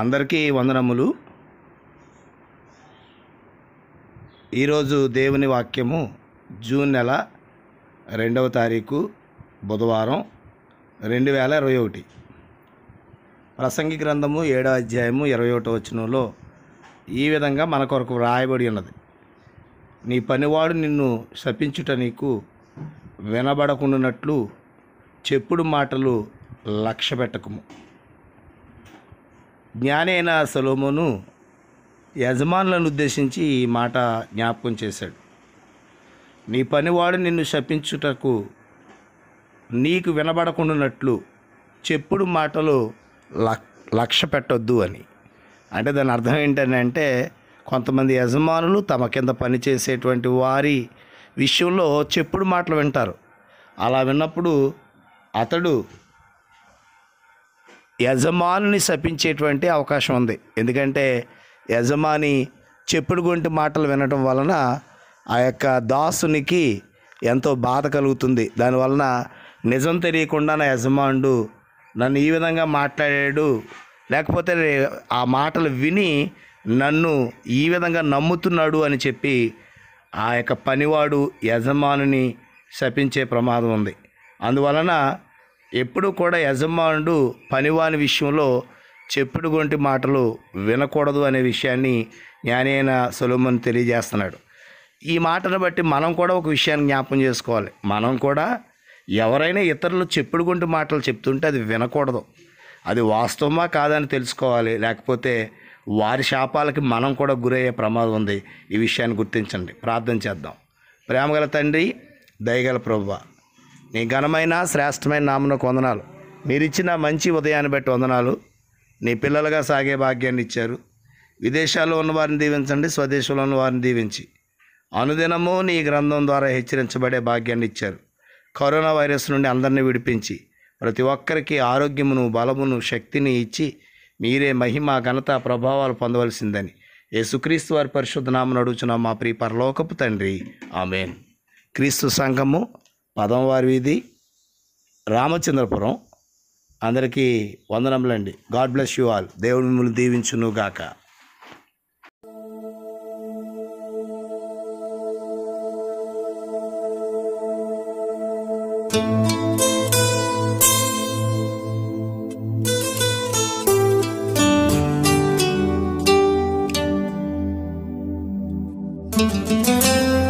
అందరికీ వందనములు ఈరోజు దేవుని వాక్యము జూన్ నెల రెండవ తారీఖు బుధవారం రెండు వేల ఇరవై ఒకటి ప్రసంగి గ్రంథము ఏడో అధ్యాయము ఇరవై ఒకటో వచనంలో ఈ విధంగా మన కొరకు వ్రాయబడి ఉన్నది నీ పనివాడు నిన్ను శపించుట నీకు వినబడకుండానట్లు చెప్పుడు మాటలు లక్ష్య పెట్టకము జ్ఞానైన సొలోమోను యజమానులను ఉద్దేశించి ఈ మాట జ్ఞాపకం చేశాడు నీ పనివాడు నిన్ను శపించుటకు నీకు వినబడకుండానట్లు చెప్పుడు మాటలు లక్ష్య పెట్టొద్దు అని అంటే దాని అర్థం ఏంటంటే కొంతమంది యజమానులు తమ కింద పనిచేసేటువంటి వారి విషయంలో చెప్పుడు మాటలు వింటారు అలా విన్నప్పుడు అతడు యజమానుని శపించేటువంటి అవకాశం ఉంది ఎందుకంటే యజమాని చెప్పుడు గొంటి మాటలు వినటం వలన ఆ యొక్క దాసునికి ఎంతో బాధ కలుగుతుంది దానివలన నిజం తెలియకుండా నా యజమానుడు నన్ను ఈ విధంగా మాట్లాడాడు లేకపోతే ఆ మాటలు విని నన్ను ఈ విధంగా నమ్ముతున్నాడు అని చెప్పి ఆ యొక్క పనివాడు యజమానుని శపించే ప్రమాదం ఉంది అందువలన ఎప్పుడు కూడా యజమానుడు పనివాని విషయంలో చెప్పుడు గొంటి మాటలు వినకూడదు అనే విషయాన్ని జ్ఞానైన సులభమని తెలియజేస్తున్నాడు ఈ మాటను బట్టి మనం కూడా ఒక విషయాన్ని జ్ఞాపం చేసుకోవాలి మనం కూడా ఎవరైనా ఇతరులు చెప్పుడు గొంటి మాటలు చెప్తుంటే అది వినకూడదు అది వాస్తవమా కాదని తెలుసుకోవాలి లేకపోతే వారి శాపాలకి మనం కూడా గురయ్యే ప్రమాదం ఉంది ఈ విషయాన్ని గుర్తించండి ప్రార్థన చేద్దాం ప్రేమగల తండ్రి దయగల ప్రభు నీ ఘనమైన శ్రేష్టమైన నామనకు వందనాలు మీరిచ్చిన మంచి ఉదయాన్ని బట్టి వందనాలు నీ పిల్లలుగా సాగే భాగ్యాన్ని ఇచ్చారు విదేశాల్లో ఉన్న వారిని దీవించండి స్వదేశంలో ఉన్న వారిని దీవించి అనుదినము నీ గ్రంథం ద్వారా హెచ్చరించబడే భాగ్యాన్ని ఇచ్చారు కరోనా వైరస్ నుండి అందరినీ విడిపించి ప్రతి ఒక్కరికి ఆరోగ్యమును బలమును శక్తిని ఇచ్చి మీరే మహిమ ఘనత ప్రభావాలు పొందవలసిందని సుక్రీస్తు వారి నామను అడుగుచున్నాం మా ప్రియ పరలోకపు తండ్రి ఆమెన్ క్రీస్తు సంఘము పదంవారి వీధి రామచంద్రపురం అందరికీ వందనములండి గాడ్ బ్లెస్ యూ ఆల్ దేవుడు మిమ్మల్ని దీవించును గాక thank you